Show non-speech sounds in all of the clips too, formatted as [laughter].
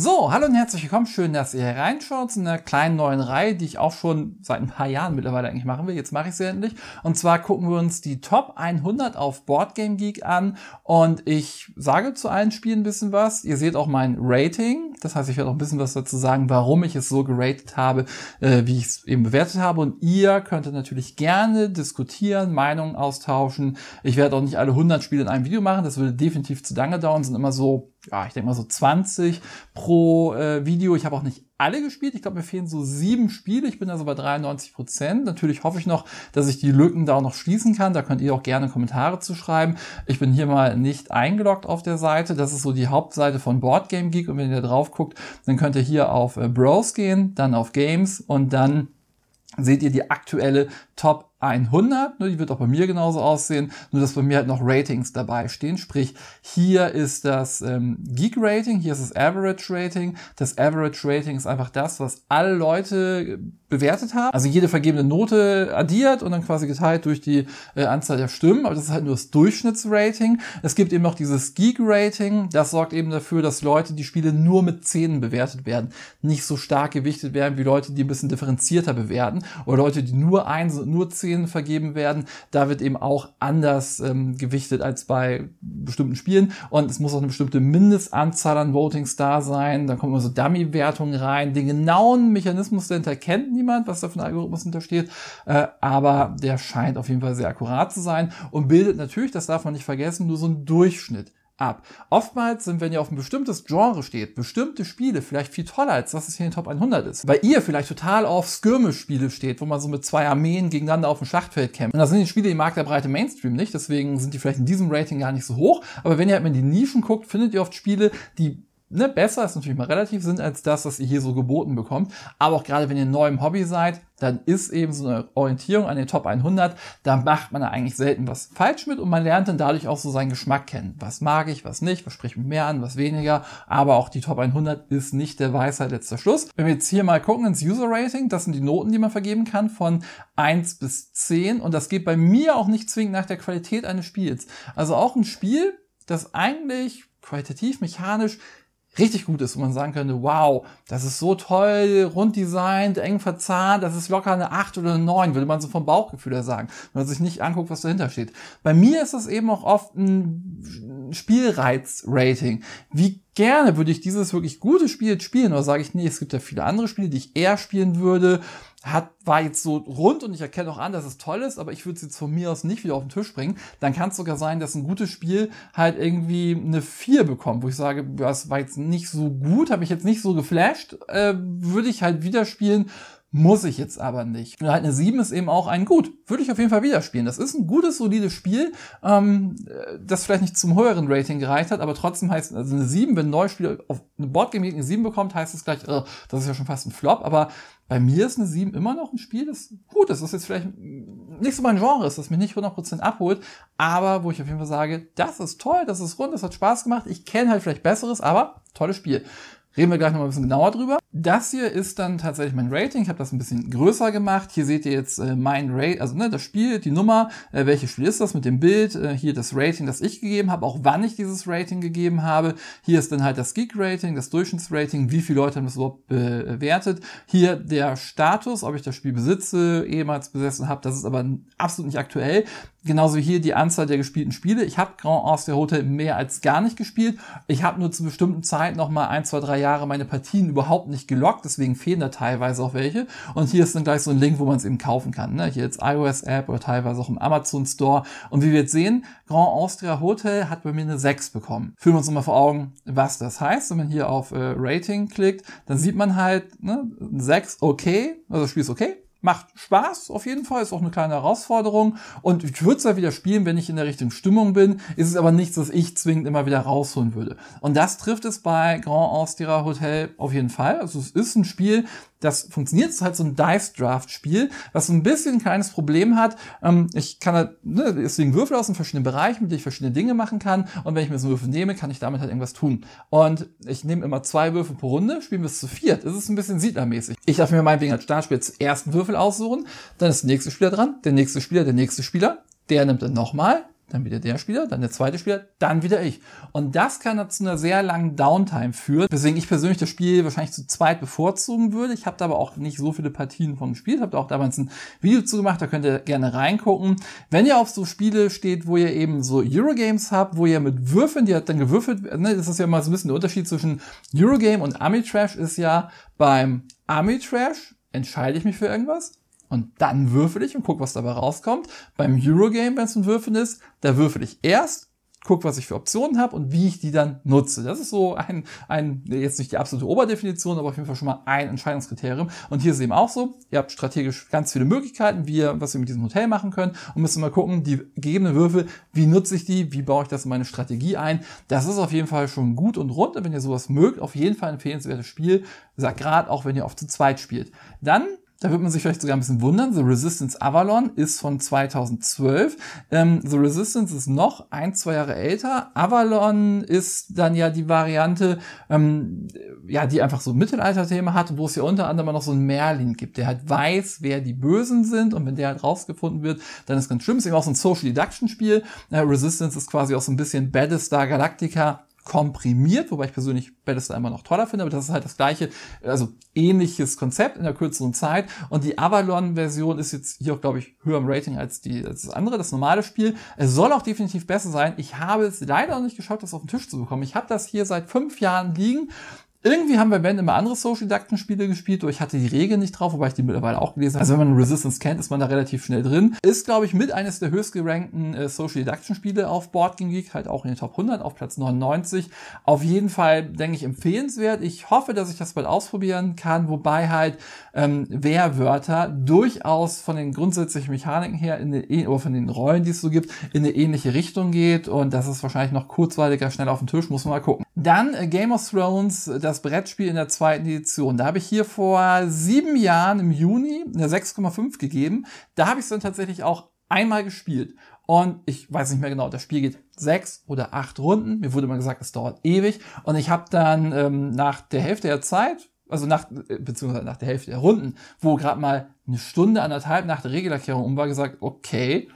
So, hallo und herzlich willkommen. Schön, dass ihr hier reinschaut in einer kleinen neuen Reihe, die ich auch schon seit ein paar Jahren mittlerweile eigentlich machen will. Jetzt mache ich sie endlich. Und zwar gucken wir uns die Top 100 auf Boardgame Geek an. Und ich sage zu allen Spielen ein bisschen was. Ihr seht auch mein Rating. Das heißt, ich werde auch ein bisschen was dazu sagen, warum ich es so geratet habe, äh, wie ich es eben bewertet habe. Und ihr könntet natürlich gerne diskutieren, Meinungen austauschen. Ich werde auch nicht alle 100 Spiele in einem Video machen. Das würde definitiv zu lange dauern. Sind immer so ja, ich denke mal so 20 pro äh, Video. Ich habe auch nicht alle gespielt. Ich glaube, mir fehlen so sieben Spiele. Ich bin also bei 93 Prozent. Natürlich hoffe ich noch, dass ich die Lücken da auch noch schließen kann. Da könnt ihr auch gerne Kommentare zu schreiben. Ich bin hier mal nicht eingeloggt auf der Seite. Das ist so die Hauptseite von Board Game Geek. Und wenn ihr da drauf guckt, dann könnt ihr hier auf äh, Bros gehen, dann auf Games und dann seht ihr die aktuelle Top 100, ne, die wird auch bei mir genauso aussehen, nur dass bei mir halt noch Ratings dabei stehen, sprich hier ist das ähm, Geek Rating, hier ist das Average Rating, das Average Rating ist einfach das, was alle Leute äh, bewertet haben, also jede vergebene Note addiert und dann quasi geteilt durch die äh, Anzahl der Stimmen, aber das ist halt nur das Durchschnittsrating. Es gibt eben noch dieses Geek Rating, das sorgt eben dafür, dass Leute die Spiele nur mit 10 bewertet werden, nicht so stark gewichtet werden wie Leute, die ein bisschen differenzierter bewerten oder Leute, die nur eins und nur zehn Aktien vergeben werden. Da wird eben auch anders ähm, gewichtet als bei bestimmten Spielen. Und es muss auch eine bestimmte Mindestanzahl an Votings da sein. Da kommen so Dummy-Wertungen rein. Den genauen Mechanismus dahinter kennt niemand, was da für ein Algorithmus hintersteht. Äh, aber der scheint auf jeden Fall sehr akkurat zu sein und bildet natürlich, das darf man nicht vergessen, nur so einen Durchschnitt ab. Oftmals sind, wenn ihr auf ein bestimmtes Genre steht, bestimmte Spiele vielleicht viel toller, als dass es hier in den Top 100 ist. Weil ihr vielleicht total auf Skirmish-Spiele steht, wo man so mit zwei Armeen gegeneinander auf dem Schlachtfeld kämpft. Und das sind die Spiele, die mag der breite Mainstream nicht, deswegen sind die vielleicht in diesem Rating gar nicht so hoch. Aber wenn ihr halt mal in die Nischen guckt, findet ihr oft Spiele, die ne, besser ist natürlich mal relativ sind als das, was ihr hier so geboten bekommt. Aber auch gerade wenn ihr neu im Hobby seid, dann ist eben so eine Orientierung an den Top 100, da macht man da eigentlich selten was falsch mit und man lernt dann dadurch auch so seinen Geschmack kennen. Was mag ich, was nicht, was spricht mir mehr an, was weniger. Aber auch die Top 100 ist nicht der Weisheit letzter Schluss. Wenn wir jetzt hier mal gucken ins User Rating, das sind die Noten, die man vergeben kann von 1 bis 10 und das geht bei mir auch nicht zwingend nach der Qualität eines Spiels. Also auch ein Spiel, das eigentlich qualitativ, mechanisch richtig gut ist und man sagen könnte, wow, das ist so toll, rund designt, eng verzahnt, das ist locker eine 8 oder eine 9, würde man so vom Bauchgefühl her sagen, wenn man sich nicht anguckt, was dahinter steht. Bei mir ist das eben auch oft ein Spielreiz-Rating. Wie gerne würde ich dieses wirklich gute Spiel spielen oder sage ich, nee, es gibt ja viele andere Spiele, die ich eher spielen würde hat, war jetzt so rund und ich erkenne auch an, dass es toll ist, aber ich würde es jetzt von mir aus nicht wieder auf den Tisch bringen. Dann kann es sogar sein, dass ein gutes Spiel halt irgendwie eine 4 bekommt, wo ich sage, das war jetzt nicht so gut, habe ich jetzt nicht so geflasht, äh, würde ich halt wieder spielen, muss ich jetzt aber nicht. Und halt eine 7 ist eben auch ein Gut. Würde ich auf jeden Fall wieder spielen. Das ist ein gutes, solides Spiel, ähm, das vielleicht nicht zum höheren Rating gereicht hat, aber trotzdem heißt, also eine 7, wenn ein neues Spiel auf eine Boardgame eine 7 bekommt, heißt es gleich, oh, das ist ja schon fast ein Flop, aber bei mir ist eine 7 immer noch ein Spiel, das gut ist, das jetzt vielleicht nicht so mein Genre ist, das mich nicht 100% abholt, aber wo ich auf jeden Fall sage, das ist toll, das ist rund, das hat Spaß gemacht, ich kenne halt vielleicht Besseres, aber tolles Spiel. Reden wir gleich noch ein bisschen genauer drüber. Das hier ist dann tatsächlich mein Rating. Ich habe das ein bisschen größer gemacht. Hier seht ihr jetzt äh, mein Rate, also ne, das Spiel, die Nummer, äh, welches Spiel ist das mit dem Bild, äh, hier das Rating, das ich gegeben habe, auch wann ich dieses Rating gegeben habe. Hier ist dann halt das Geek-Rating, das Durchschnittsrating, wie viele Leute haben das überhaupt bewertet. Hier der Status, ob ich das Spiel besitze, ehemals besessen habe. Das ist aber absolut nicht aktuell. Genauso hier die Anzahl der gespielten Spiele. Ich habe Grand Austria Hotel mehr als gar nicht gespielt. Ich habe nur zu bestimmten Zeiten noch mal ein, zwei, drei Jahre meine Partien überhaupt nicht gelockt. Deswegen fehlen da teilweise auch welche. Und hier ist dann gleich so ein Link, wo man es eben kaufen kann. Ne? Hier jetzt iOS App oder teilweise auch im Amazon Store. Und wie wir jetzt sehen, Grand Austria Hotel hat bei mir eine 6 bekommen. Fühlen wir uns nochmal vor Augen, was das heißt. Wenn man hier auf äh, Rating klickt, dann sieht man halt ne, 6 okay, also das Spiel ist okay macht Spaß auf jeden Fall, ist auch eine kleine Herausforderung und ich würde es ja wieder spielen, wenn ich in der richtigen Stimmung bin, ist es aber nichts, was ich zwingend immer wieder rausholen würde. Und das trifft es bei Grand Austria Hotel auf jeden Fall. Also es ist ein Spiel, das funktioniert. Es ist halt so ein Dice-Draft-Spiel, was so ein bisschen ein kleines Problem hat. Ähm, ich kann halt, ne, deswegen Würfel aus in verschiedenen Bereichen, mit denen ich verschiedene Dinge machen kann. Und wenn ich mir so einen Würfel nehme, kann ich damit halt irgendwas tun. Und ich nehme immer zwei Würfel pro Runde, spielen bis zu viert. Es ist ein bisschen siedlermäßig. Ich darf mir meinetwegen als Startspiel zuerst ersten Würfel aussuchen, dann ist der nächste Spieler dran, der nächste Spieler, der nächste Spieler, der nimmt dann nochmal, dann wieder der Spieler, dann der zweite Spieler, dann wieder ich. Und das kann dazu einer sehr langen Downtime führen, weswegen ich persönlich das Spiel wahrscheinlich zu zweit bevorzugen würde. Ich habe da aber auch nicht so viele Partien von gespielt, habe da auch damals ein Video zu gemacht, da könnt ihr gerne reingucken. Wenn ihr auf so Spiele steht, wo ihr eben so Eurogames habt, wo ihr mit Würfeln, die hat dann gewürfelt, ne, das ist ja mal so ein bisschen der Unterschied zwischen Eurogame und Army Trash ist ja beim Army Trash entscheide ich mich für irgendwas und dann würfel ich und guck, was dabei rauskommt. Beim Eurogame, wenn es ein Würfeln ist, da würfel ich erst, guck, was ich für Optionen habe und wie ich die dann nutze. Das ist so ein, ein, jetzt nicht die absolute Oberdefinition, aber auf jeden Fall schon mal ein Entscheidungskriterium. Und hier ist es eben auch so, ihr habt strategisch ganz viele Möglichkeiten, wie ihr, was ihr mit diesem Hotel machen könnt und müsst mal gucken, die gegebenen Würfel, wie nutze ich die, wie baue ich das in meine Strategie ein. Das ist auf jeden Fall schon gut und rund. Und wenn ihr sowas mögt, auf jeden Fall ein empfehlenswertes Spiel. Sagt gerade auch, wenn ihr oft zu zweit spielt. Dann da wird man sich vielleicht sogar ein bisschen wundern. The Resistance Avalon ist von 2012. Ähm, The Resistance ist noch ein, zwei Jahre älter. Avalon ist dann ja die Variante, ähm, ja, die einfach so Mittelalter-Thema hat, wo es ja unter anderem noch so ein Merlin gibt, der halt weiß, wer die Bösen sind und wenn der halt rausgefunden wird, dann ist ganz schlimm. Ist eben auch so ein Social Deduction Spiel. Äh, Resistance ist quasi auch so ein bisschen Battlestar Galactica komprimiert, wobei ich persönlich Battlestar immer noch toller finde, aber das ist halt das gleiche, also ähnliches Konzept in der kürzeren Zeit. Und die Avalon-Version ist jetzt hier auch, glaube ich, höher im Rating als, die, als das andere, das normale Spiel. Es soll auch definitiv besser sein. Ich habe es leider noch nicht geschafft, das auf den Tisch zu bekommen. Ich habe das hier seit fünf Jahren liegen irgendwie haben wir Ben immer andere Social Deduction Spiele gespielt, ich hatte die Regeln nicht drauf, wobei ich die mittlerweile auch gelesen habe. Also wenn man Resistance kennt, ist man da relativ schnell drin. Ist, glaube ich, mit eines der höchst gerankten äh, Social Deduction Spiele auf Board Game Geek, halt auch in den Top 100 auf Platz 99. Auf jeden Fall, denke ich, empfehlenswert. Ich hoffe, dass ich das bald ausprobieren kann, wobei halt ähm, Wehrwörter durchaus von den grundsätzlichen Mechaniken her in eine, oder von den Rollen, die es so gibt, in eine ähnliche Richtung geht und das ist wahrscheinlich noch kurzweiliger schnell auf den Tisch, muss man mal gucken. Dann äh, Game of Thrones, das Brettspiel in der zweiten Edition. Da habe ich hier vor sieben Jahren im Juni eine 6,5 gegeben. Da habe ich es dann tatsächlich auch einmal gespielt. Und ich weiß nicht mehr genau, das Spiel geht sechs oder acht Runden. Mir wurde mal gesagt, es dauert ewig. Und ich habe dann ähm, nach der Hälfte der Zeit, also nach, äh, beziehungsweise nach der Hälfte der Runden, wo gerade mal eine Stunde, anderthalb nach der Regelerklärung um war, gesagt, okay,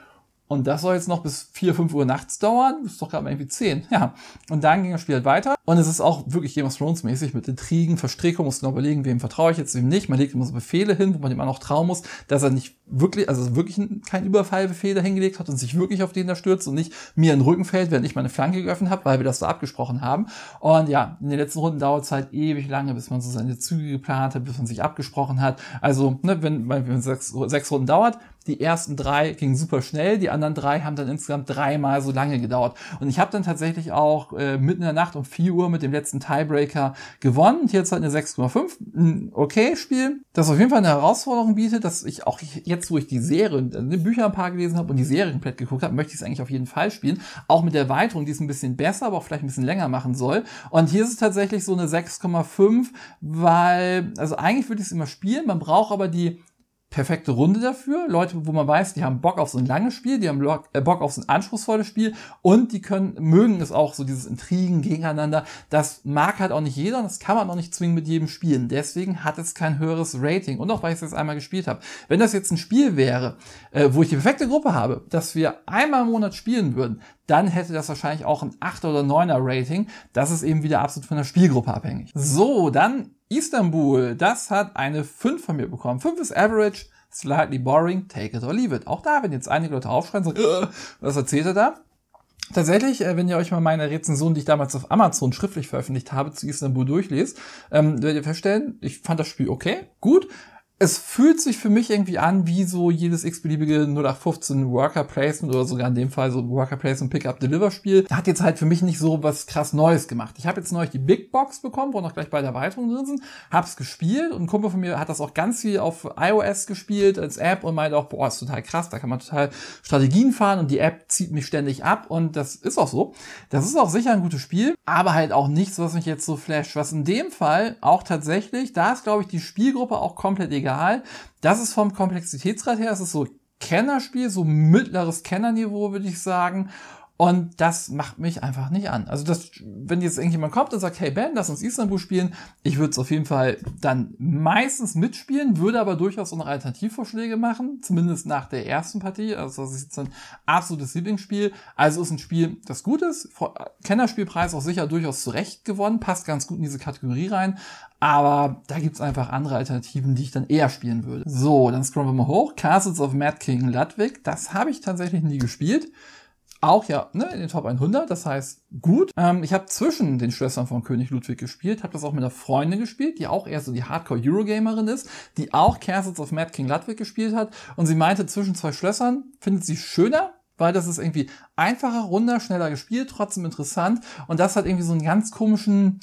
und das soll jetzt noch bis 4, 5 Uhr nachts dauern. Das ist doch gerade mal irgendwie 10. Ja. Und dann ging das Spiel halt weiter. Und es ist auch wirklich Game of Thrones mäßig mit Intrigen, Verstrickung. Muss genau überlegen, wem vertraue ich jetzt, wem nicht. Man legt immer so Befehle hin, wo man dem auch noch trauen muss, dass er nicht wirklich, also wirklich kein Überfallbefehl dahingelegt hat und sich wirklich auf den da stürzt und nicht mir in den Rücken fällt, während ich meine Flanke geöffnet habe, weil wir das so abgesprochen haben. Und ja, in den letzten Runden dauert es halt ewig lange, bis man so seine Züge geplant hat, bis man sich abgesprochen hat. Also, ne, wenn, wenn sechs, sechs Runden dauert, die ersten drei gingen super schnell, die anderen drei haben dann insgesamt dreimal so lange gedauert. Und ich habe dann tatsächlich auch äh, mitten in der Nacht um 4 Uhr mit dem letzten Tiebreaker gewonnen. Und Hier hat eine 6,5. Ein okay Spiel, das auf jeden Fall eine Herausforderung bietet, dass ich auch jetzt, wo ich die Serie, äh, Bücher ein paar gelesen habe und die Serie komplett geguckt habe, möchte ich es eigentlich auf jeden Fall spielen. Auch mit der Erweiterung, die es ein bisschen besser, aber auch vielleicht ein bisschen länger machen soll. Und hier ist es tatsächlich so eine 6,5, weil, also eigentlich würde ich es immer spielen, man braucht aber die perfekte Runde dafür. Leute, wo man weiß, die haben Bock auf so ein langes Spiel, die haben äh, Bock auf so ein anspruchsvolles Spiel und die können, mögen es auch so dieses Intrigen gegeneinander. Das mag halt auch nicht jeder und das kann man auch nicht zwingen mit jedem spielen. Deswegen hat es kein höheres Rating und auch weil ich es jetzt einmal gespielt habe. Wenn das jetzt ein Spiel wäre, äh, wo ich die perfekte Gruppe habe, dass wir einmal im Monat spielen würden, dann hätte das wahrscheinlich auch ein 8er oder 9er Rating. Das ist eben wieder absolut von der Spielgruppe abhängig. So, dann Istanbul, das hat eine 5 von mir bekommen. 5 ist Average, slightly boring, take it or leave it. Auch da, wenn jetzt einige Leute aufschreien, sagen, äh, was erzählt er da? Tatsächlich, äh, wenn ihr euch mal meine Rezension, die ich damals auf Amazon schriftlich veröffentlicht habe, zu Istanbul durchlest, ähm, werdet ihr feststellen, ich fand das Spiel okay, gut, es fühlt sich für mich irgendwie an wie so jedes x-beliebige 0815 Worker Placement oder sogar in dem Fall so Worker Placement Pickup Deliver Spiel. Da hat jetzt halt für mich nicht so was krass Neues gemacht. Ich habe jetzt neulich die Big Box bekommen, wo noch gleich beide Erweiterungen drin sind, hab's gespielt und ein Kumpel von mir hat das auch ganz viel auf iOS gespielt als App und meinte auch, boah, ist total krass, da kann man total Strategien fahren und die App zieht mich ständig ab und das ist auch so. Das ist auch sicher ein gutes Spiel, aber halt auch nichts, was mich jetzt so flasht. Was in dem Fall auch tatsächlich, da ist glaube ich die Spielgruppe auch komplett egal egal. Das ist vom Komplexitätsgrad her, es ist so Kennerspiel, so mittleres Kennerniveau, würde ich sagen. Und das macht mich einfach nicht an. Also das, wenn jetzt irgendjemand kommt und sagt, hey Ben, lass uns Istanbul spielen, ich würde es auf jeden Fall dann meistens mitspielen, würde aber durchaus auch noch Alternativvorschläge machen, zumindest nach der ersten Partie. Also das ist jetzt ein absolutes Lieblingsspiel. Also ist ein Spiel, das gut ist. Kennerspielpreis auch sicher durchaus zurecht gewonnen, passt ganz gut in diese Kategorie rein. Aber da gibt's einfach andere Alternativen, die ich dann eher spielen würde. So, dann scrollen wir mal hoch. Castles of Mad King Ludwig. Das habe ich tatsächlich nie gespielt. Auch ja, ne, in den Top 100, das heißt gut. Ähm, ich habe zwischen den Schwestern von König Ludwig gespielt, habe das auch mit einer Freundin gespielt, die auch eher so die Hardcore-Eurogamerin ist, die auch Castles of Mad King Ludwig gespielt hat und sie meinte, zwischen zwei Schlössern findet sie schöner, weil das ist irgendwie einfacher, runder, schneller gespielt, trotzdem interessant und das hat irgendwie so einen ganz komischen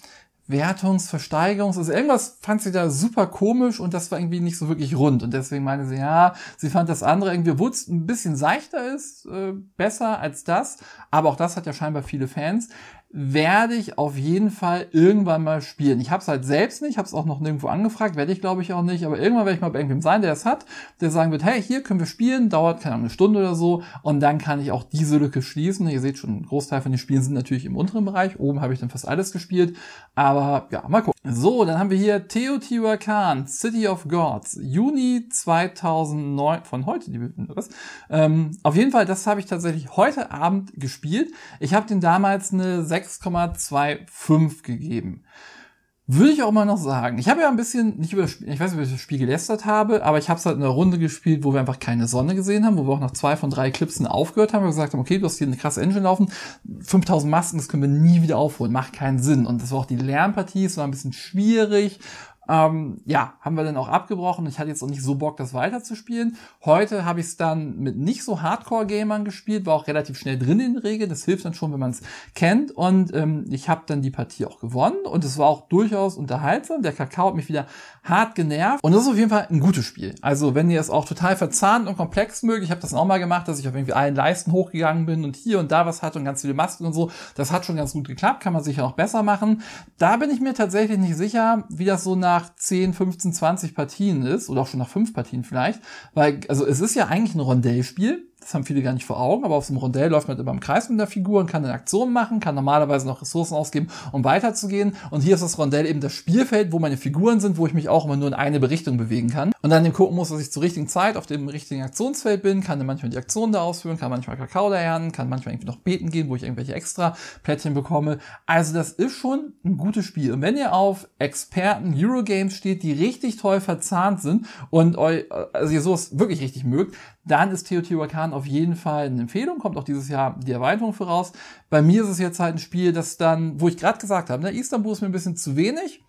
Wertungs-, Versteigerungs-, also irgendwas fand sie da super komisch und das war irgendwie nicht so wirklich rund. Und deswegen meinte sie, ja, sie fand das andere irgendwie, obwohl ein bisschen seichter ist, äh, besser als das. Aber auch das hat ja scheinbar viele Fans werde ich auf jeden Fall irgendwann mal spielen. Ich habe es halt selbst nicht, habe es auch noch nirgendwo angefragt, werde ich glaube ich auch nicht, aber irgendwann werde ich mal bei irgendwem sein, der es hat, der sagen wird, hey, hier können wir spielen, dauert keine Ahnung, eine Stunde oder so und dann kann ich auch diese Lücke schließen. Ihr seht schon, ein Großteil von den Spielen sind natürlich im unteren Bereich, oben habe ich dann fast alles gespielt, aber ja, mal gucken. So, dann haben wir hier Teotihuacan, City of Gods, Juni 2009, von heute, die befinden was. Ähm, auf jeden Fall, das habe ich tatsächlich heute Abend gespielt. Ich habe den damals eine 6,25 gegeben. Würde ich auch mal noch sagen. Ich habe ja ein bisschen, nicht über das Spiel, ich weiß nicht, ob ich das Spiel gelästert habe, aber ich habe es halt in einer Runde gespielt, wo wir einfach keine Sonne gesehen haben, wo wir auch nach zwei von drei Clipsen aufgehört haben und gesagt haben, okay, du hast hier eine krasse Engine laufen, 5000 Masken, das können wir nie wieder aufholen, macht keinen Sinn. Und das war auch die Lernpartie, es war ein bisschen schwierig ähm, ja, haben wir dann auch abgebrochen. Ich hatte jetzt auch nicht so Bock, das weiterzuspielen. Heute habe ich es dann mit nicht so Hardcore-Gamern gespielt, war auch relativ schnell drin in der Regel. Das hilft dann schon, wenn man es kennt. Und ähm, ich habe dann die Partie auch gewonnen und es war auch durchaus unterhaltsam. Der Kakao hat mich wieder hart genervt. Und das ist auf jeden Fall ein gutes Spiel. Also wenn ihr es auch total verzahnt und komplex mögt, ich habe das auch mal gemacht, dass ich auf irgendwie allen Leisten hochgegangen bin und hier und da was hatte und ganz viele Masken und so. Das hat schon ganz gut geklappt, kann man sicher noch besser machen. Da bin ich mir tatsächlich nicht sicher, wie das so nach nach 10, 15, 20 Partien ist oder auch schon nach fünf Partien vielleicht, weil also es ist ja eigentlich ein Rondellspiel das haben viele gar nicht vor Augen, aber auf so einem Rondell läuft man immer im Kreis mit der Figur und kann dann Aktionen machen, kann normalerweise noch Ressourcen ausgeben, um weiterzugehen. Und hier ist das Rondell eben das Spielfeld, wo meine Figuren sind, wo ich mich auch immer nur in eine Richtung bewegen kann. Und dann eben gucken muss, dass ich zur richtigen Zeit auf dem richtigen Aktionsfeld bin, kann dann manchmal die Aktionen da ausführen, kann manchmal Kakao da ernten, kann manchmal irgendwie noch beten gehen, wo ich irgendwelche extra Plättchen bekomme. Also das ist schon ein gutes Spiel. Und wenn ihr auf Experten Eurogames steht, die richtig toll verzahnt sind und euch, also ihr sowas wirklich richtig mögt, dann ist Teotihuacan auf jeden Fall eine Empfehlung, kommt auch dieses Jahr die Erweiterung voraus. Bei mir ist es jetzt halt ein Spiel, das dann, wo ich gerade gesagt habe, ne, Istanbul ist mir ein bisschen zu wenig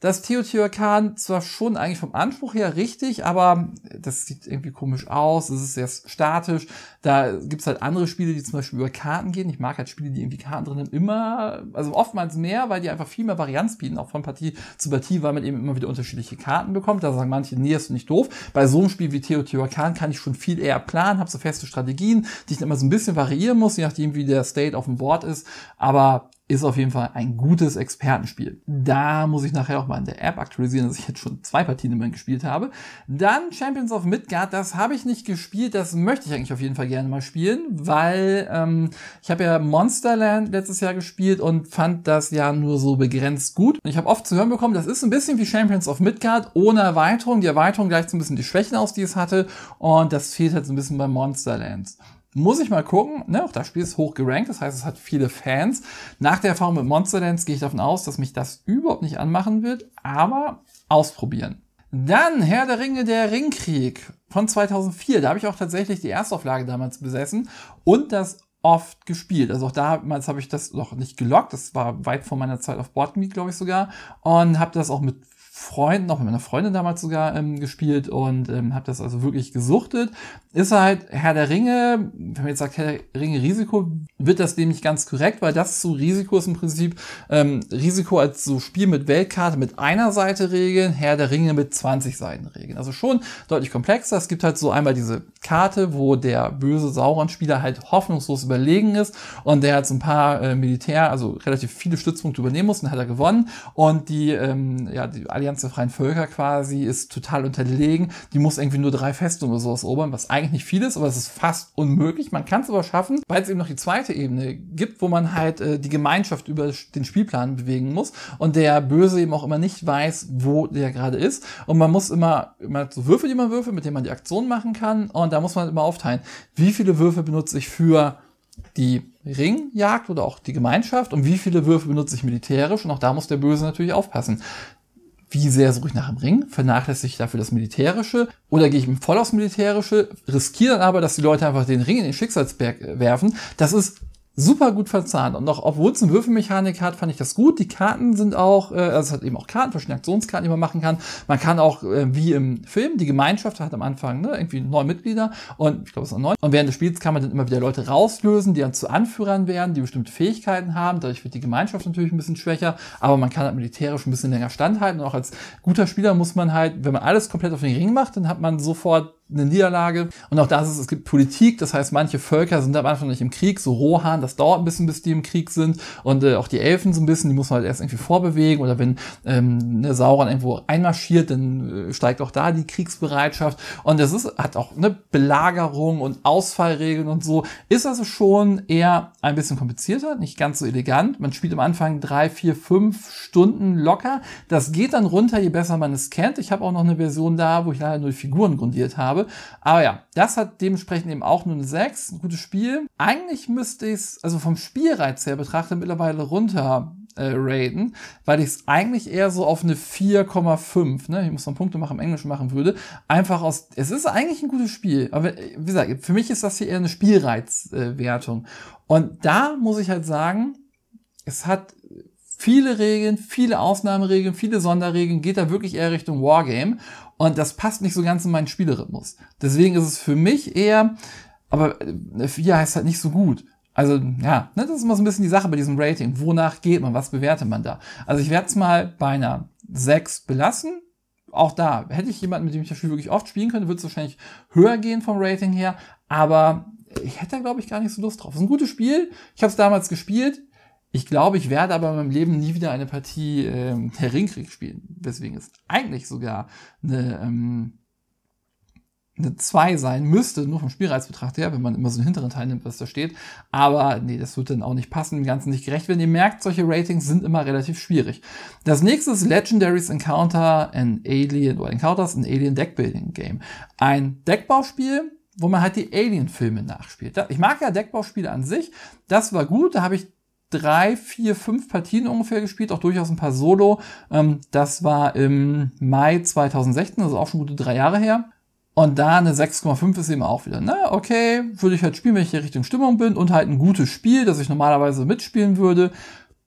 das Teotihuacan zwar schon eigentlich vom Anspruch her richtig, aber das sieht irgendwie komisch aus, es ist sehr statisch. Da gibt's halt andere Spiele, die zum Beispiel über Karten gehen. Ich mag halt Spiele, die irgendwie Karten drin haben, immer, also oftmals mehr, weil die einfach viel mehr Varianz bieten, auch von Partie zu Partie, weil man eben immer wieder unterschiedliche Karten bekommt. Da sagen manche, nee, ist nicht doof. Bei so einem Spiel wie Teotihuacan kann ich schon viel eher planen, habe so feste Strategien, die ich dann immer so ein bisschen variieren muss, je nachdem, wie der State auf dem Board ist. Aber ist auf jeden Fall ein gutes Expertenspiel. Da muss ich nachher auch mal in der App aktualisieren, dass ich jetzt schon zwei Partien immerhin gespielt habe. Dann Champions of Midgard, das habe ich nicht gespielt, das möchte ich eigentlich auf jeden Fall gerne mal spielen, weil ähm, ich habe ja Monsterland letztes Jahr gespielt und fand das ja nur so begrenzt gut. Und ich habe oft zu hören bekommen, das ist ein bisschen wie Champions of Midgard ohne Erweiterung. Die Erweiterung gleicht so ein bisschen die Schwächen aus, die es hatte und das fehlt halt so ein bisschen bei Monsterland. Muss ich mal gucken. Ne? Auch das Spiel ist hoch gerankt, das heißt, es hat viele Fans. Nach der Erfahrung mit Monster Dance gehe ich davon aus, dass mich das überhaupt nicht anmachen wird, aber ausprobieren. Dann Herr der Ringe, der Ringkrieg von 2004. Da habe ich auch tatsächlich die Erstauflage damals besessen und das oft gespielt. Also auch damals habe ich das noch nicht gelockt. Das war weit vor meiner Zeit auf Boardmeet, glaube ich sogar. Und habe das auch mit Freund, noch mit meiner Freundin damals sogar ähm, gespielt und ähm, habe das also wirklich gesuchtet. Ist halt Herr der Ringe, wenn man jetzt sagt Herr der Ringe Risiko, wird das nämlich ganz korrekt, weil das zu Risiko ist im Prinzip ähm, Risiko als so Spiel mit Weltkarte mit einer Seite regeln, Herr der Ringe mit 20 Seiten regeln. Also schon deutlich komplexer. Es gibt halt so einmal diese Karte, wo der böse Sauron-Spieler halt hoffnungslos überlegen ist und der hat so ein paar äh, Militär, also relativ viele Stützpunkte übernehmen muss und hat er gewonnen und die, ähm, ja, die Allianz Konkurrenz der freien Völker quasi, ist total unterlegen. Die muss irgendwie nur drei Feste oder sowas erobern, was eigentlich nicht viel ist, aber es ist fast unmöglich. Man kann es aber schaffen, weil es eben noch die zweite Ebene gibt, wo man halt äh, die Gemeinschaft über den Spielplan bewegen muss und der Böse eben auch immer nicht weiß, wo der gerade ist. Und man muss immer, immer so Würfel, die man würfelt, mit denen man die Aktion machen kann. Und da muss man halt immer aufteilen, wie viele Würfe benutze ich für die Ringjagd oder auch die Gemeinschaft und wie viele Würfe benutze ich militärisch und auch da muss der Böse natürlich aufpassen wie sehr suche ich nach dem Ring, vernachlässige ich dafür das Militärische oder gehe ich voll aufs Militärische, riskiere dann aber, dass die Leute einfach den Ring in den Schicksalsberg äh, werfen. Das ist super gut verzahnt. Und auch obwohl es eine Würfelmechanik hat, fand ich das gut. Die Karten sind auch, äh, also es hat eben auch Karten, verschiedene Aktionskarten, die man machen kann. Man kann auch, äh, wie im Film, die Gemeinschaft hat am Anfang ne, irgendwie neun Mitglieder und ich glaube es sind neun. Und während des Spiels kann man dann immer wieder Leute rauslösen, die dann zu Anführern werden, die bestimmte Fähigkeiten haben. Dadurch wird die Gemeinschaft natürlich ein bisschen schwächer, aber man kann halt militärisch ein bisschen länger standhalten. Und auch als guter Spieler muss man halt, wenn man alles komplett auf den Ring macht, dann hat man sofort eine Niederlage. Und auch das ist, es gibt Politik, das heißt, manche Völker sind am Anfang nicht im Krieg, so Rohan, das dauert ein bisschen, bis die im Krieg sind. Und äh, auch die Elfen so ein bisschen, die muss man halt erst irgendwie vorbewegen. Oder wenn ähm, der ne, Sauron irgendwo einmarschiert, dann äh, steigt auch da die Kriegsbereitschaft. Und das ist, hat auch eine Belagerung und Ausfallregeln und so. Ist also schon eher ein bisschen komplizierter, nicht ganz so elegant. Man spielt am Anfang drei, vier, fünf Stunden locker. Das geht dann runter, je besser man es kennt. Ich habe auch noch eine Version da, wo ich leider nur die Figuren grundiert habe habe. Aber ja, das hat dementsprechend eben auch nur eine 6, ein gutes Spiel. Eigentlich müsste ich es, also vom Spielreiz her betrachtet, mittlerweile runter äh, raten, weil ich es eigentlich eher so auf eine 4,5, ne, ich muss noch Punkte machen, im Englischen machen würde, einfach aus, es ist eigentlich ein gutes Spiel, aber äh, wie gesagt, für mich ist das hier eher eine Spielreizwertung. Äh, Und da muss ich halt sagen, es hat viele Regeln, viele Ausnahmeregeln, viele Sonderregeln, geht da wirklich eher Richtung Wargame. Und das passt nicht so ganz in meinen Spielerhythmus. Deswegen ist es für mich eher, aber 4 äh, heißt halt nicht so gut. Also ja, ne, das ist immer so ein bisschen die Sache bei diesem Rating. Wonach geht man? Was bewertet man da? Also ich werde es mal bei einer 6 belassen. Auch da hätte ich jemanden, mit dem ich das Spiel wirklich oft spielen könnte, würde es wahrscheinlich höher gehen vom Rating her. Aber ich hätte da, glaube ich, gar nicht so Lust drauf. Es ist ein gutes Spiel. Ich habe es damals gespielt. Ich glaube, ich werde aber in meinem Leben nie wieder eine Partie ähm, der Ringkrieg spielen. Deswegen ist eigentlich sogar eine, ähm, eine 2 sein müsste, nur vom Spielreiz betrachtet her, wenn man immer so einen hinteren Teil nimmt, was da steht. Aber nee, das wird dann auch nicht passen, dem Ganzen nicht gerecht werden. Ihr merkt, solche Ratings sind immer relativ schwierig. Das nächste ist Legendaries Encounter, an Alien, oder Encounters, ein Alien Deckbuilding Game. Ein Deckbauspiel, wo man halt die Alien-Filme nachspielt. Ich mag ja Deckbauspiele an sich. Das war gut, da habe ich drei, vier, fünf Partien ungefähr gespielt, auch durchaus ein paar Solo. Ähm, das war im Mai 2016, also auch schon gute drei Jahre her. Und da eine 6,5 ist eben auch wieder, ne, okay, würde ich halt spielen, wenn ich hier Richtung Stimmung bin und halt ein gutes Spiel, das ich normalerweise mitspielen würde,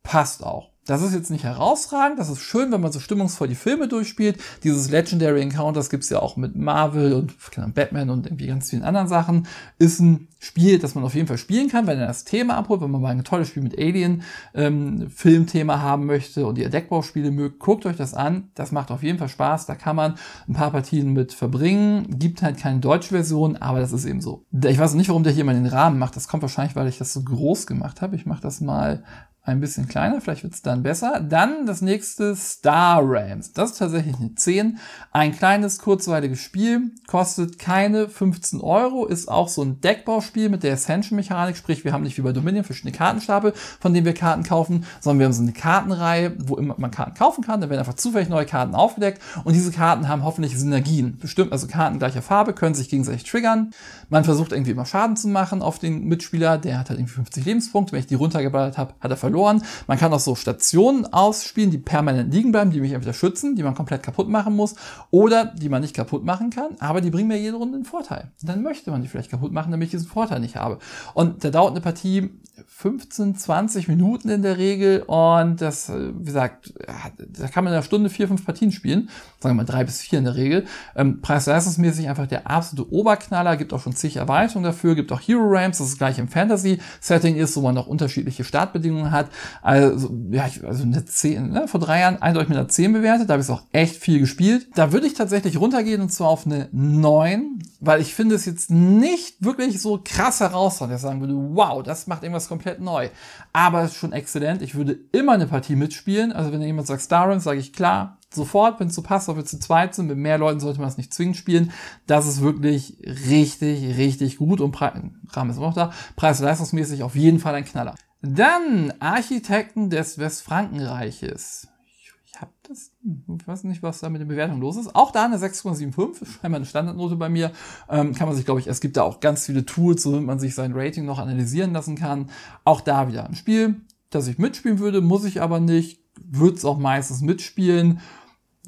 passt auch. Das ist jetzt nicht herausragend, das ist schön, wenn man so stimmungsvoll die Filme durchspielt. Dieses Legendary Encounters gibt's ja auch mit Marvel und Batman und irgendwie ganz vielen anderen Sachen. Ist ein Spiel, das man auf jeden Fall spielen kann, wenn er das Thema abholt, wenn man mal ein tolles Spiel mit Alien ähm, Filmthema haben möchte und ihr Deckbauspiele mögt, guckt euch das an. Das macht auf jeden Fall Spaß, da kann man ein paar Partien mit verbringen. Gibt halt keine deutsche Version, aber das ist eben so. Ich weiß nicht, warum der hier mal den Rahmen macht. Das kommt wahrscheinlich, weil ich das so groß gemacht habe. Ich mache das mal ein bisschen kleiner, vielleicht wird's dann besser. Dann das nächste Star Rams. Das ist tatsächlich eine 10. Ein kleines, kurzweiliges Spiel, kostet keine 15 Euro, ist auch so ein Deckbauspiel mit der Ascension-Mechanik, sprich wir haben nicht wie bei Dominion verschiedene Kartenstapel, von denen wir Karten kaufen, sondern wir haben so eine Kartenreihe, wo immer man Karten kaufen kann, Da werden einfach zufällig neue Karten aufgedeckt und diese Karten haben hoffentlich Synergien. Bestimmt, also Karten gleicher Farbe können sich gegenseitig triggern. Man versucht irgendwie immer Schaden zu machen auf den Mitspieler, der hat halt irgendwie 50 Lebenspunkte, wenn ich die runtergeballert habe, hat er verloren verloren. Man kann auch so Stationen ausspielen, die permanent liegen bleiben, die mich entweder schützen, die man komplett kaputt machen muss oder die man nicht kaputt machen kann, aber die bringen mir jede Runde einen Vorteil. Dann möchte man die vielleicht kaputt machen, damit ich diesen Vorteil nicht habe. Und da dauert eine Partie 15, 20 Minuten in der Regel und das, äh, wie gesagt, da kann man in einer Stunde vier, fünf Partien spielen, sagen wir mal drei bis vier in der Regel. Ähm, Preis-leistungsmäßig einfach der absolute Oberknaller, gibt auch schon zig Erweiterungen dafür, gibt auch Hero Ramps, das ist gleich im Fantasy-Setting ist, wo man auch unterschiedliche Startbedingungen hat hat. Also, ja, ich, also eine 10, ne? vor drei Jahren eindeutig mit einer 10 bewertet. Da habe ich es auch echt viel gespielt. Da würde ich tatsächlich runtergehen und zwar auf eine 9, weil ich finde es jetzt nicht wirklich so krass heraus, dass ich sagen würde, wow, das macht irgendwas komplett neu. Aber es ist schon exzellent. Ich würde immer eine Partie mitspielen. Also wenn jemand sagt Skyrim, sage ich klar, sofort, wenn es zu passt, ob wir zu zweit sind, mit mehr Leuten sollte man es nicht zwingend spielen. Das ist wirklich richtig, richtig gut und Pre Rahmen ist auch da. Preis-leistungsmäßig auf jeden Fall ein Knaller. Dann Architekten des Westfrankenreiches. Ich, ich habe das, ich weiß nicht, was da mit der Bewertung los ist. Auch da eine 6,75, scheinbar eine Standardnote bei mir. Ähm, kann man sich, glaube ich, es gibt da auch ganz viele Tools, womit man sich sein Rating noch analysieren lassen kann. Auch da wieder ein Spiel, das ich mitspielen würde, muss ich aber nicht. Würde es auch meistens mitspielen.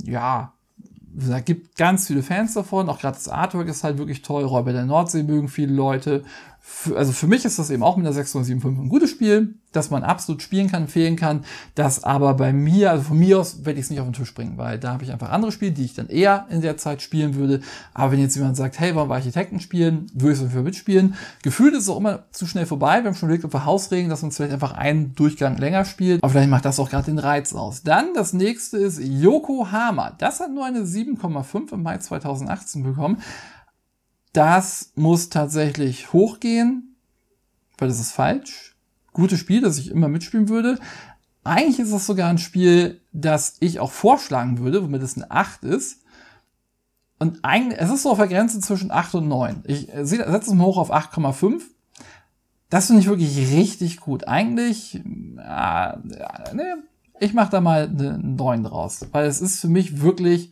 Ja, da gibt ganz viele Fans davon. Auch gerade das Artwork ist halt wirklich toll. Räuber der Nordsee mögen viele Leute also für mich ist das eben auch mit der 675 ein gutes Spiel, dass man absolut spielen kann, fehlen kann, das aber bei mir, also von mir aus werde ich es nicht auf den Tisch bringen, weil da habe ich einfach andere Spiele, die ich dann eher in der Zeit spielen würde. Aber wenn jetzt jemand sagt, hey, wollen wir Architekten spielen, würde ich es dafür mitspielen. Gefühlt ist es auch immer zu schnell vorbei. Wir haben schon überlegt, ob wir Hausregeln, dass man vielleicht einfach einen Durchgang länger spielt. Aber vielleicht macht das auch gerade den Reiz aus. Dann das nächste ist Yokohama. Das hat nur eine 7,5 im Mai 2018 bekommen das muss tatsächlich hochgehen, weil das ist falsch. Gutes Spiel, das ich immer mitspielen würde. Eigentlich ist das sogar ein Spiel, das ich auch vorschlagen würde, womit es eine 8 ist. Und eigentlich, es ist so auf der Grenze zwischen 8 und 9. Ich äh, setze es mal hoch auf 8,5. Das finde ich wirklich richtig gut. Eigentlich, äh, ja, ja, nee, ich mache da mal eine 9 draus. Weil es ist für mich wirklich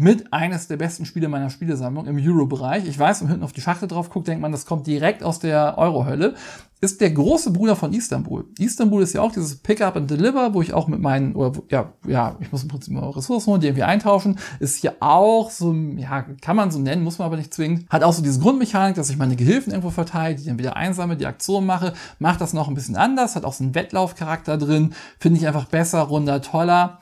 mit eines der besten Spiele meiner Spielesammlung im Euro-Bereich. Ich weiß, wenn man hinten auf die Schachtel drauf guckt, denkt man, das kommt direkt aus der Euro-Hölle. Ist der große Bruder von Istanbul. Istanbul ist ja auch dieses Pick-up and Deliver, wo ich auch mit meinen, oder ja, ja, ich muss im Prinzip mal Ressourcen holen, die irgendwie eintauschen. Ist hier auch so, ja, kann man so nennen, muss man aber nicht zwingen. Hat auch so diese Grundmechanik, dass ich meine Gehilfen irgendwo verteile, die dann wieder einsame, die Aktion mache. Macht das noch ein bisschen anders, hat auch so einen Wettlaufcharakter drin. Finde ich einfach besser, runder, toller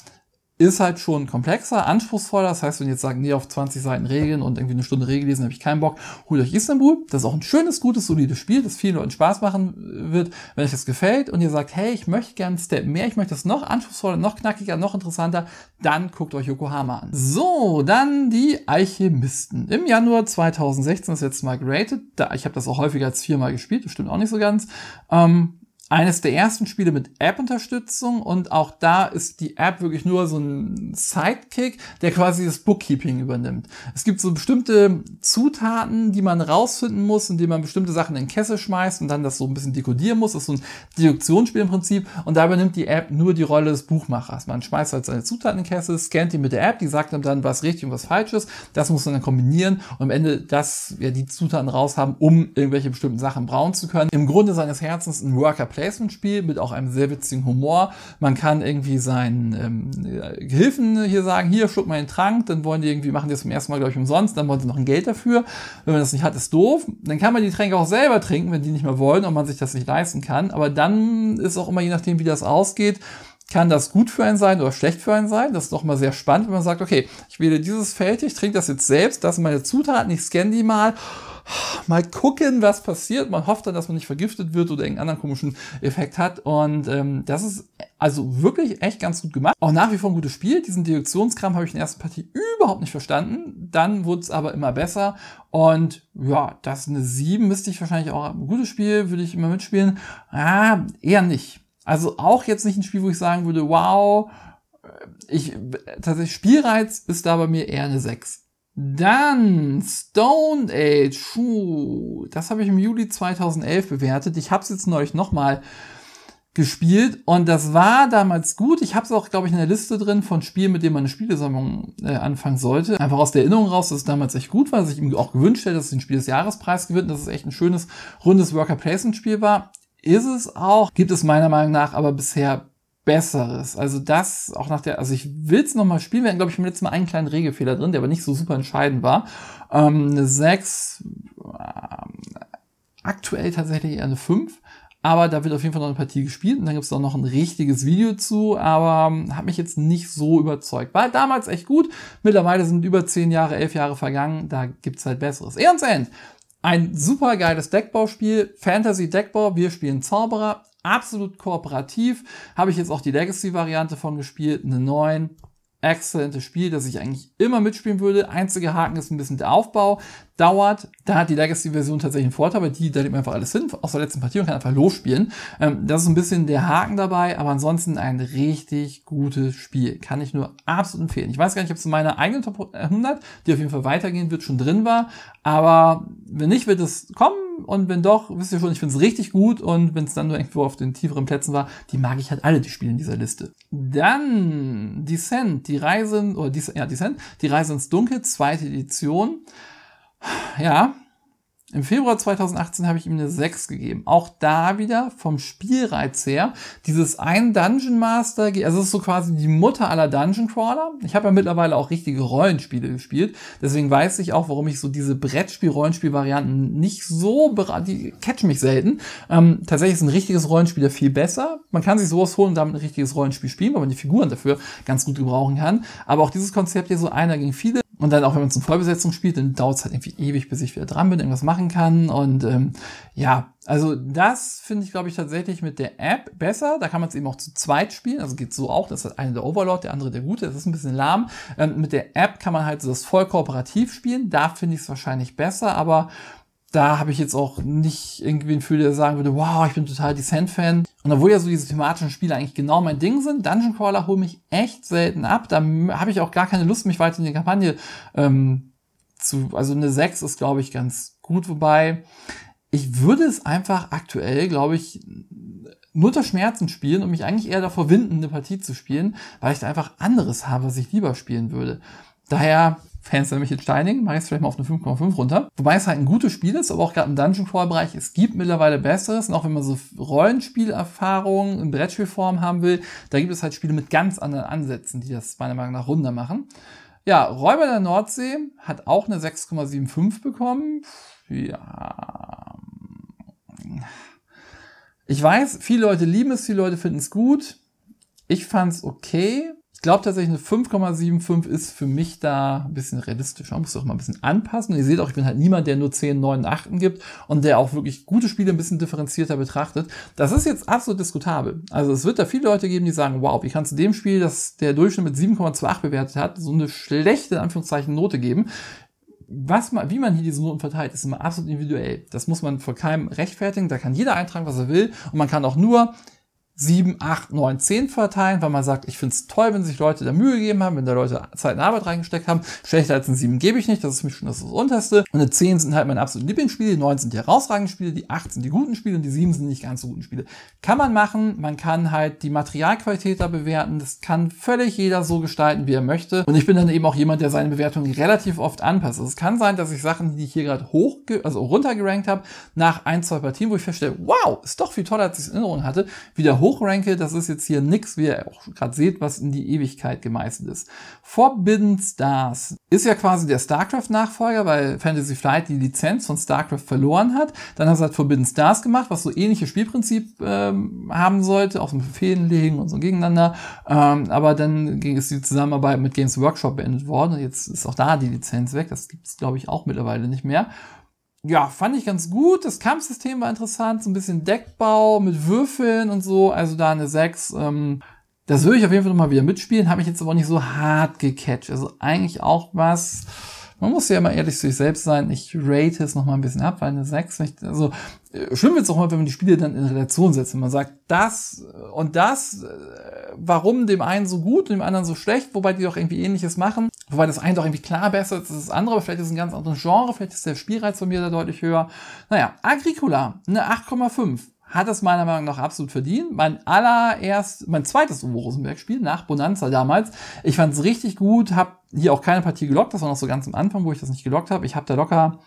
ist halt schon komplexer, anspruchsvoller. Das heißt, wenn ihr jetzt sagt, nee, auf 20 Seiten Regeln und irgendwie eine Stunde Regel lesen, habe ich keinen Bock, holt euch Istanbul. Das ist auch ein schönes, gutes, solides Spiel, das vielen Leuten Spaß machen äh, wird, wenn euch das gefällt und ihr sagt, hey, ich möchte gerne einen Step mehr, ich möchte das noch anspruchsvoller, noch knackiger, noch interessanter, dann guckt euch Yokohama an. So, dann die Alchemisten. Im Januar 2016 ist jetzt Mal geratet. Da, ich habe das auch häufiger als viermal gespielt, das stimmt auch nicht so ganz. Ähm, eines der ersten Spiele mit App-Unterstützung und auch da ist die App wirklich nur so ein Sidekick, der quasi das Bookkeeping übernimmt. Es gibt so bestimmte Zutaten, die man rausfinden muss, indem man bestimmte Sachen in den Kessel schmeißt und dann das so ein bisschen dekodieren muss. Das ist so ein Deduktionsspiel im Prinzip und da übernimmt die App nur die Rolle des Buchmachers. Man schmeißt halt seine Zutaten in den Kessel, scannt die mit der App, die sagt einem dann, was richtig und was falsch ist. Das muss man dann kombinieren und am Ende das, ja, die Zutaten raushaben, um irgendwelche bestimmten Sachen brauen zu können. Im Grunde seines Herzens ein Worker Placement-Spiel mit auch einem sehr witzigen Humor. Man kann irgendwie seinen ähm, Gehilfen hier sagen, hier, schluck mal den Trank, dann wollen die irgendwie, machen die das zum ersten Mal, glaube ich, umsonst, dann wollen sie noch ein Geld dafür. Wenn man das nicht hat, ist doof. Dann kann man die Tränke auch selber trinken, wenn die nicht mehr wollen und man sich das nicht leisten kann. Aber dann ist auch immer, je nachdem, wie das ausgeht, kann das gut für einen sein oder schlecht für einen sein. Das ist doch mal sehr spannend, wenn man sagt, okay, ich wähle dieses Feld, ich trinke das jetzt selbst, das sind meine Zutaten, ich scanne die mal mal gucken, was passiert. Man hofft dann, dass man nicht vergiftet wird oder irgendeinen anderen komischen Effekt hat. Und ähm, das ist also wirklich echt ganz gut gemacht. Auch nach wie vor ein gutes Spiel. Diesen Direktionskram habe ich in der ersten Partie überhaupt nicht verstanden. Dann wurde es aber immer besser. Und ja, das ist eine 7 müsste ich wahrscheinlich auch. Ein gutes Spiel, würde ich immer mitspielen. Ah, eher nicht. Also auch jetzt nicht ein Spiel, wo ich sagen würde, wow, äh, ich, äh, tatsächlich Spielreiz ist da bei mir eher eine 6. Dann Stone Age. Puh, das habe ich im Juli 2011 bewertet. Ich habe es jetzt neulich nochmal gespielt und das war damals gut. Ich habe es auch, glaube ich, in der Liste drin von Spielen, mit denen man eine Spielesammlung äh, anfangen sollte. Einfach aus der Erinnerung raus, dass es damals echt gut war, dass ich ihm auch gewünscht hätte, dass es den Spiel des Jahrespreis gewinnt, dass es echt ein schönes, rundes Worker-Placement-Spiel war. Ist es auch, gibt es meiner Meinung nach aber bisher Besseres. Also das auch nach der, also ich will es nochmal spielen. Wir hatten, glaube ich, im letzten Mal einen kleinen Regelfehler drin, der aber nicht so super entscheidend war. Ähm, eine 6, äh, aktuell tatsächlich eher eine 5. Aber da wird auf jeden Fall noch eine Partie gespielt und dann gibt es auch noch ein richtiges Video zu, aber ähm, hat mich jetzt nicht so überzeugt. War damals echt gut, mittlerweile sind über 10 Jahre, 11 Jahre vergangen, da gibt's halt Besseres. Ernst End, ein super geiles Deckbauspiel, Fantasy Deckbau, wir spielen Zauberer, absolut kooperativ. Habe ich jetzt auch die Legacy-Variante von gespielt, eine 9, exzellentes Spiel, das ich eigentlich immer mitspielen würde. Einziger Haken ist ein bisschen der Aufbau. Dauert, da hat die Legacy-Version tatsächlich einen Vorteil, weil die, da nimmt man einfach alles hin aus der letzten Partie und kann einfach losspielen. Ähm, das ist ein bisschen der Haken dabei, aber ansonsten ein richtig gutes Spiel. Kann ich nur absolut empfehlen. Ich weiß gar nicht, ob es in meiner eigenen Top 100, die auf jeden Fall weitergehen wird, schon drin war. Aber wenn nicht, wird es kommen und wenn doch, wisst ihr schon, ich finde es richtig gut und wenn es dann nur irgendwo auf den tieferen Plätzen war, die mag ich halt alle, die Spiele in dieser Liste. Dann Descent, die Reise, oder Descent, ja, Descent, die Reise ins Dunkel, zweite Edition. Ja, im Februar 2018 habe ich ihm eine 6 gegeben. Auch da wieder vom Spielreiz her. Dieses ein Dungeon Master, also es ist so quasi die Mutter aller Dungeon Crawler. Ich habe ja mittlerweile auch richtige Rollenspiele gespielt. Deswegen weiß ich auch, warum ich so diese Brettspiel-Rollenspiel-Varianten nicht so, die catch mich selten. Ähm, tatsächlich ist ein richtiges Rollenspiel da viel besser. Man kann sich sowas holen und damit ein richtiges Rollenspiel spielen, weil man die Figuren dafür ganz gut gebrauchen kann. Aber auch dieses Konzept hier so einer gegen viele und dann auch, wenn man zum Vollbesetzung spielt, dann dauert es halt irgendwie ewig, bis ich wieder dran bin, irgendwas machen kann. Und ähm, ja, also das finde ich, glaube ich, tatsächlich mit der App besser. Da kann man es eben auch zu zweit spielen. Also geht so auch. Das ist halt einer der Overlord, der andere der Gute. Das ist ein bisschen lahm. Ähm, mit der App kann man halt so das voll kooperativ spielen. Da finde ich es wahrscheinlich besser. Aber da habe ich jetzt auch nicht irgendwie ein Gefühl, der sagen würde, wow, ich bin total Descent-Fan. Und obwohl ja so diese thematischen Spiele eigentlich genau mein Ding sind, Dungeon Crawler hole mich echt selten ab. Da habe ich auch gar keine Lust, mich weiter in die Kampagne ähm, zu. Also eine 6 ist, glaube ich, ganz gut, wobei ich würde es einfach aktuell, glaube ich, nur unter Schmerzen spielen und mich eigentlich eher davor winden, eine Partie zu spielen, weil ich da einfach anderes habe, was ich lieber spielen würde. Daher Fans der Michel Steining, mache ich es vielleicht mal auf eine 5,5 runter. Wobei es halt ein gutes Spiel ist, aber auch gerade im Dungeon Crawl Bereich, es gibt mittlerweile Besseres. Und auch wenn man so Rollenspielerfahrungen in Brettspielform haben will, da gibt es halt Spiele mit ganz anderen Ansätzen, die das meiner Meinung nach runder machen. Ja, Räuber der Nordsee hat auch eine 6,75 bekommen. Ja. Ich weiß, viele Leute lieben es, viele Leute finden es gut. Ich fand es okay. Ich glaube tatsächlich, eine 5,75 ist für mich da ein bisschen realistischer. Man muss doch mal ein bisschen anpassen. Und ihr seht auch, ich bin halt niemand, der nur 10, 9, 8 gibt und der auch wirklich gute Spiele ein bisschen differenzierter betrachtet. Das ist jetzt absolut diskutabel. Also es wird da viele Leute geben, die sagen, wow, wie kannst du dem Spiel, das der Durchschnitt mit 7,28 bewertet hat, so eine schlechte, in Anführungszeichen, Note geben? was man, wie man hier diese Noten verteilt, ist immer absolut individuell. Das muss man vor keinem rechtfertigen. Da kann jeder eintragen, was er will. Und man kann auch nur 7, 8, 9, 10 verteilen, weil man sagt, ich finde es toll, wenn sich Leute da Mühe gegeben haben, wenn da Leute Zeit und Arbeit reingesteckt haben. Schlechter als ein 7 gebe ich nicht, das ist mich schon das, das unterste. Und eine 10 sind halt meine absoluten Lieblingsspiele, die 9 sind die herausragenden Spiele, die 8 sind die guten Spiele und die 7 sind nicht ganz so guten Spiele. Kann man machen, man kann halt die Materialqualität da bewerten, das kann völlig jeder so gestalten, wie er möchte. Und ich bin dann eben auch jemand, der seine Bewertung relativ oft anpasst. Also es kann sein, dass ich Sachen, die ich hier gerade hoch, also runtergerankt habe, nach ein, zwei Partien, wo ich feststelle, wow, ist doch viel toller, als ich es in Erinnerung hatte, wieder hoch hochranke. Das ist jetzt hier nix, wie ihr auch gerade seht, was in die Ewigkeit gemeißelt ist. Forbidden Stars ist ja quasi der StarCraft-Nachfolger, weil Fantasy Flight die Lizenz von StarCraft verloren hat. Dann hat es halt Forbidden Stars gemacht, was so ähnliches Spielprinzip ähm, haben sollte, auf dem Fäden legen und so gegeneinander. Ähm, aber dann ging es die Zusammenarbeit mit Games Workshop beendet worden und jetzt ist auch da die Lizenz weg. Das gibt's glaube ich, auch mittlerweile nicht mehr ja, fand ich ganz gut. Das Kampfsystem war interessant, so ein bisschen Deckbau mit Würfeln und so. Also da eine 6. Ähm, das würde ich auf jeden Fall nochmal wieder mitspielen. Habe mich jetzt aber nicht so hart gecatcht. Also eigentlich auch was. Man muss ja mal ehrlich zu sich selbst sein. Ich rate es nochmal ein bisschen ab, weil eine 6, also äh, schlimm wird es auch mal, wenn man die Spiele dann in Relation setzt. Wenn man sagt, das äh, und das, äh, warum dem einen so gut und dem anderen so schlecht, wobei die doch irgendwie ähnliches machen. Wobei das eine doch irgendwie klar besser ist als das andere, aber vielleicht ist es ein ganz anderes Genre, vielleicht ist der Spielreiz von mir da deutlich höher. Naja, Agricola, eine 8,5 hat es meiner Meinung nach absolut verdient. Mein allererst, mein zweites Uwe Rosenberg-Spiel nach Bonanza damals. Ich fand es richtig gut, habe hier auch keine Partie gelockt. Das war noch so ganz am Anfang, wo ich das nicht gelockt habe. Ich habe da locker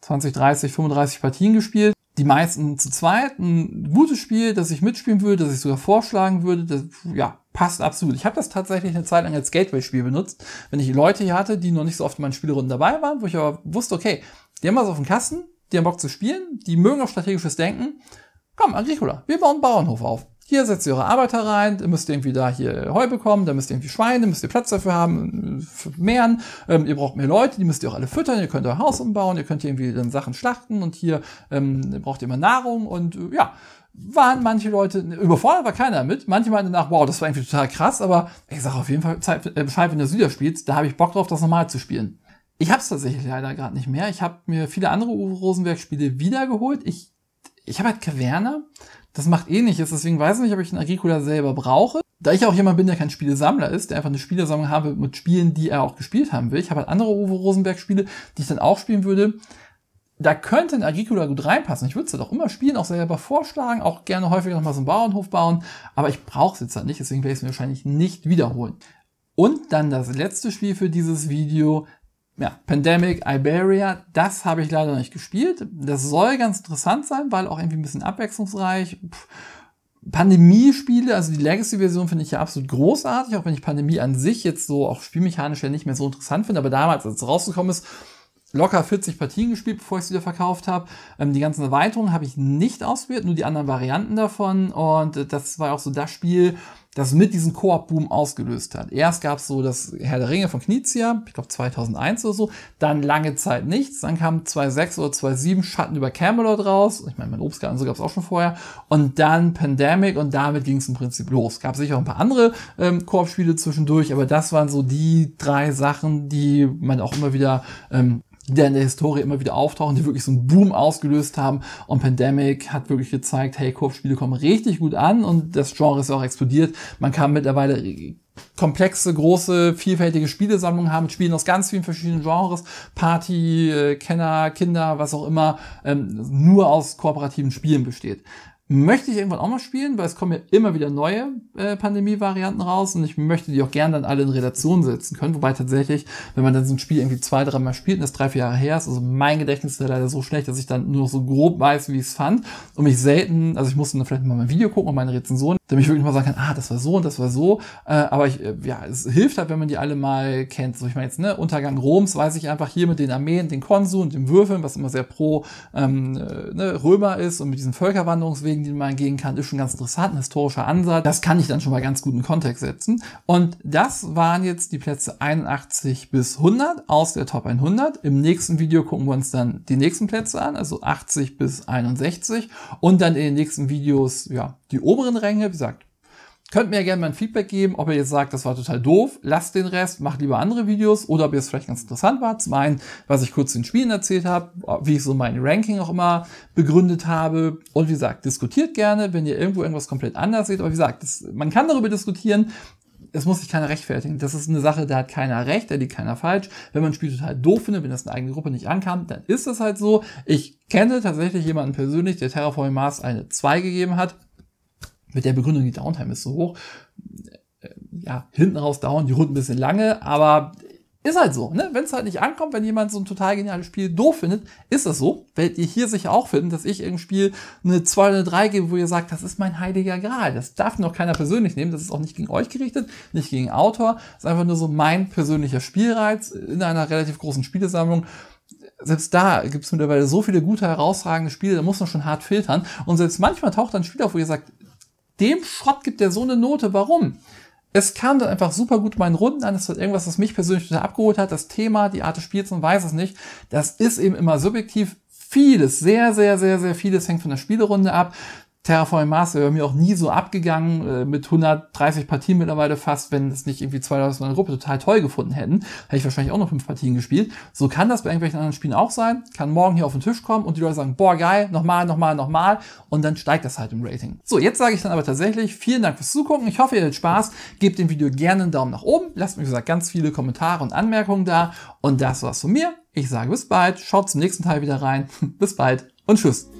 20, 30, 35 Partien gespielt die meisten zu zweit. Ein gutes Spiel, das ich mitspielen würde, das ich sogar vorschlagen würde. Das, ja, passt absolut. Ich habe das tatsächlich eine Zeit lang als Gateway-Spiel benutzt, wenn ich Leute hier hatte, die noch nicht so oft in meinen Spielrunden dabei waren, wo ich aber wusste, okay, die haben was auf dem Kasten, die haben Bock zu spielen, die mögen auch strategisches Denken. Komm, Agricola, wir bauen Bauernhof auf hier setzt ihr eure Arbeiter rein, müsst ihr irgendwie da hier Heu bekommen, dann müsst ihr irgendwie Schweine, müsst ihr Platz dafür haben, mehren, ähm, ihr braucht mehr Leute, die müsst ihr auch alle füttern, ihr könnt euer Haus umbauen, ihr könnt hier irgendwie dann Sachen schlachten und hier ähm, braucht ihr immer Nahrung und äh, ja, waren manche Leute, überfordert war keiner mit, manche meinten danach, wow, das war irgendwie total krass, aber ich sage auf jeden Fall äh, Bescheid, wenn du wieder spielst, da habe ich Bock drauf, das nochmal zu spielen. Ich habe es tatsächlich leider gerade nicht mehr. Ich habe mir viele andere Uwe Rosenberg-Spiele wiedergeholt. Ich, ich habe halt Kaverne, das macht eh nichts. Deswegen weiß ich nicht, ob ich einen Agricola selber brauche. Da ich auch jemand bin, der kein Spielesammler ist, der einfach eine Spielesammlung habe mit Spielen, die er auch gespielt haben will. Ich habe halt andere Uwe Rosenberg-Spiele, die ich dann auch spielen würde. Da könnte ein Agricola gut reinpassen. Ich würde es halt auch immer spielen, auch selber vorschlagen, auch gerne häufiger nochmal so einen Bauernhof bauen. Aber ich brauche es jetzt halt nicht, deswegen werde ich es mir wahrscheinlich nicht wiederholen. Und dann das letzte Spiel für dieses Video, ja, Pandemic, Iberia, das habe ich leider noch nicht gespielt. Das soll ganz interessant sein, weil auch irgendwie ein bisschen abwechslungsreich. Pandemie-Spiele, also die Legacy-Version finde ich ja absolut großartig, auch wenn ich Pandemie an sich jetzt so auch spielmechanisch ja nicht mehr so interessant finde, aber damals, als es rausgekommen ist, locker 40 Partien gespielt, bevor ich es wieder verkauft habe. Ähm, die ganzen Erweiterungen habe ich nicht ausprobiert, nur die anderen Varianten davon. Und äh, das war auch so das Spiel, das mit diesem Koop-Boom ausgelöst hat. Erst gab es so das Herr der Ringe von Knizia, ich glaube 2001 oder so, dann lange Zeit nichts, dann kam 2.6 oder 2.7 Schatten über Camelot raus, ich meine, mein Obstgarten, so gab es auch schon vorher, und dann Pandemic und damit ging es im Prinzip los. Gab sicher auch ein paar andere ähm, Koop-Spiele zwischendurch, aber das waren so die drei Sachen, die man auch immer wieder ähm, die in der Historie immer wieder auftauchen, die wirklich so einen Boom ausgelöst haben. Und Pandemic hat wirklich gezeigt, hey, Koop-Spiele kommen richtig gut an und das Genre ist auch explodiert. Man kann mittlerweile komplexe, große, vielfältige Spielesammlungen haben, Spielen aus ganz vielen verschiedenen Genres, Party, äh, Kenner, Kinder, was auch immer, ähm, nur aus kooperativen Spielen besteht möchte ich irgendwann auch mal spielen, weil es kommen ja immer wieder neue äh, Pandemie-Varianten raus und ich möchte die auch gerne dann alle in Relation setzen können. Wobei tatsächlich, wenn man dann so ein Spiel irgendwie zwei, dreimal spielt und das drei, vier Jahre her ist, also mein Gedächtnis ist ja leider so schlecht, dass ich dann nur noch so grob weiß, wie ich es fand und mich selten, also ich musste dann vielleicht mal mein Video gucken und meine Rezensionen, damit ich wirklich mal sagen kann, ah, das war so und das war so. Äh, aber ich, äh, ja, es hilft halt, wenn man die alle mal kennt. So, ich meine jetzt, ne, Untergang Roms weiß ich einfach hier mit den Armeen, den Konsuln, den Würfeln, was immer sehr pro ähm, äh, ne, Römer ist und mit diesen Völkerwanderungswegen Wegen, den man gehen kann, ist schon ganz interessant, ein historischer Ansatz. Das kann ich dann schon mal ganz gut in Kontext setzen. Und das waren jetzt die Plätze 81 bis 100 aus der Top 100. Im nächsten Video gucken wir uns dann die nächsten Plätze an, also 80 bis 61. Und dann in den nächsten Videos, ja, die oberen Ränge, wie gesagt, Könnt mir ja gerne mal ein Feedback geben, ob ihr jetzt sagt, das war total doof, lasst den Rest, macht lieber andere Videos oder ob ihr es vielleicht ganz interessant war. Zum einen, was ich kurz in Spielen erzählt habe, wie ich so mein Ranking auch immer begründet habe. Und wie gesagt, diskutiert gerne, wenn ihr irgendwo irgendwas komplett anders seht. Aber wie gesagt, das, man kann darüber diskutieren. Es muss sich keiner rechtfertigen. Das ist eine Sache, da hat keiner recht, da liegt keiner falsch. Wenn man ein Spiel total doof findet, wenn das in der eigenen Gruppe nicht ankam, dann ist das halt so. Ich kenne tatsächlich jemanden persönlich, der Terraforming Mars eine 2 gegeben hat mit der Begründung, die Downtime ist so hoch. Äh, ja, hinten raus dauern die Runden ein bisschen lange, aber ist halt so, ne? Wenn es halt nicht ankommt, wenn jemand so ein total geniales Spiel doof findet, ist das so. Werdet ihr hier sicher auch finden, dass ich irgendein Spiel eine 2 oder eine 3 gebe, wo ihr sagt, das ist mein heiliger Gral. Das darf noch keiner persönlich nehmen. Das ist auch nicht gegen euch gerichtet, nicht gegen Autor. Das ist einfach nur so mein persönlicher Spielreiz in einer relativ großen Spielesammlung. Selbst da gibt es mittlerweile so viele gute, herausragende Spiele, da muss man schon hart filtern. Und selbst manchmal taucht dann ein Spiel auf, wo ihr sagt, dem Schrott gibt er so eine Note. Warum? Es kam dann einfach super gut meinen Runden an. Es war irgendwas, was mich persönlich abgeholt hat. Das Thema, die Art des Spiels und weiß es nicht. Das ist eben immer subjektiv vieles, sehr, sehr, sehr, sehr vieles hängt von der Spielerunde ab. Terraform Mars wäre mir auch nie so abgegangen, äh, mit 130 Partien mittlerweile fast, wenn es nicht irgendwie zwei Leute aus meiner Gruppe total toll gefunden hätten, hätte ich wahrscheinlich auch noch fünf Partien gespielt. So kann das bei irgendwelchen anderen Spielen auch sein, kann morgen hier auf den Tisch kommen und die Leute sagen, boah, geil, nochmal, nochmal, nochmal und dann steigt das halt im Rating. So, jetzt sage ich dann aber tatsächlich, vielen Dank fürs Zugucken, ich hoffe, ihr hattet Spaß, gebt dem Video gerne einen Daumen nach oben, lasst mir, wie gesagt, ganz viele Kommentare und Anmerkungen da und das war's von mir. Ich sage bis bald, schaut zum nächsten Teil wieder rein, [laughs] bis bald und tschüss.